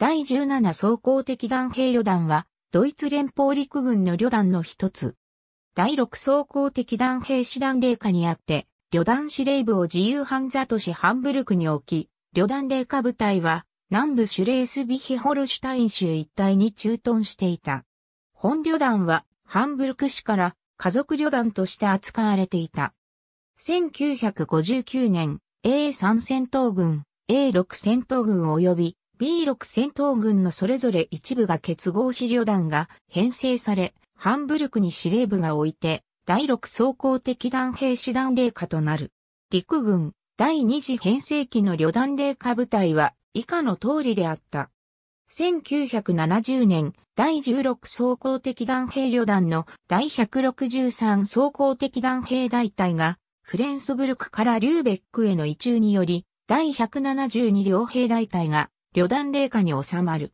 第17装甲的弾兵旅団は、ドイツ連邦陸軍の旅団の一つ。第6装甲的弾兵師団霊下にあって、旅団司令部を自由犯座都市ハンブルクに置き、旅団霊下部隊は、南部シュレースビヒホルシュタイン州一帯に駐屯していた。本旅団は、ハンブルク市から家族旅団として扱われていた。1959年、A3 戦闘軍、A6 戦闘軍及び B6 戦闘軍のそれぞれ一部が結合し旅団が編成され、ハンブルクに司令部が置いて、第6装甲敵団兵士団霊下となる。陸軍、第2次編成期の旅団霊下部隊は以下の通りであった。1970年、第16装甲敵団兵旅団の第163装甲敵団兵大隊が、フレンスブルクからリューベックへの移中により、第172両兵大隊が旅団霊下に収まる。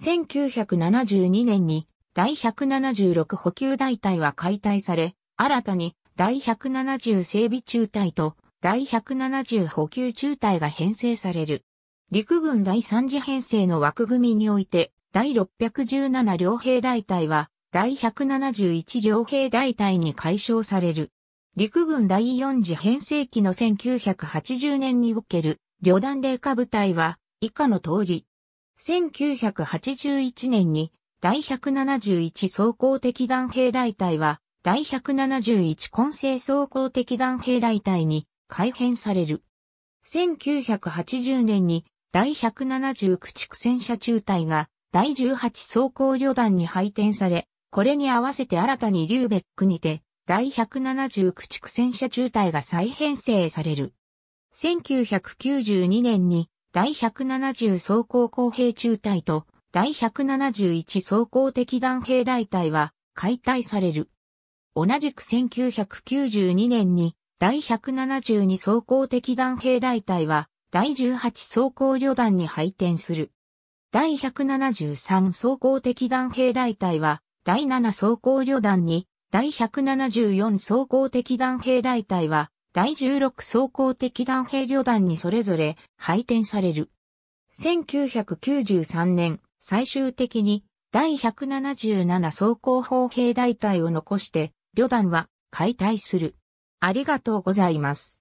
1972年に第176補給大隊は解体され、新たに第170整備中隊と第170補給中隊が編成される。陸軍第3次編成の枠組みにおいて、第617両兵大隊は、第171両兵大隊に解消される。陸軍第4次編成期の1980年における、旅団霊下部隊は、以下の通り。1981年に第171装甲的弾兵大隊は第171混成装甲的弾兵大隊に改編される。1980年に第170駆逐戦車中隊が第18装甲旅団に配転され、これに合わせて新たにリューベックにて第170駆逐戦車中隊が再編成される。1992年に第170装甲工兵中隊と第171装甲敵弾兵大隊は解体される。同じく1992年に第172装甲敵弾兵大隊は第18装甲旅団に配転する。第173装甲敵弾兵大隊は第7装甲旅団に第174装甲敵弾兵大隊は第16装甲的弾兵旅団にそれぞれ配点される。1993年、最終的に第177装甲砲兵大隊を残して、旅団は解体する。ありがとうございます。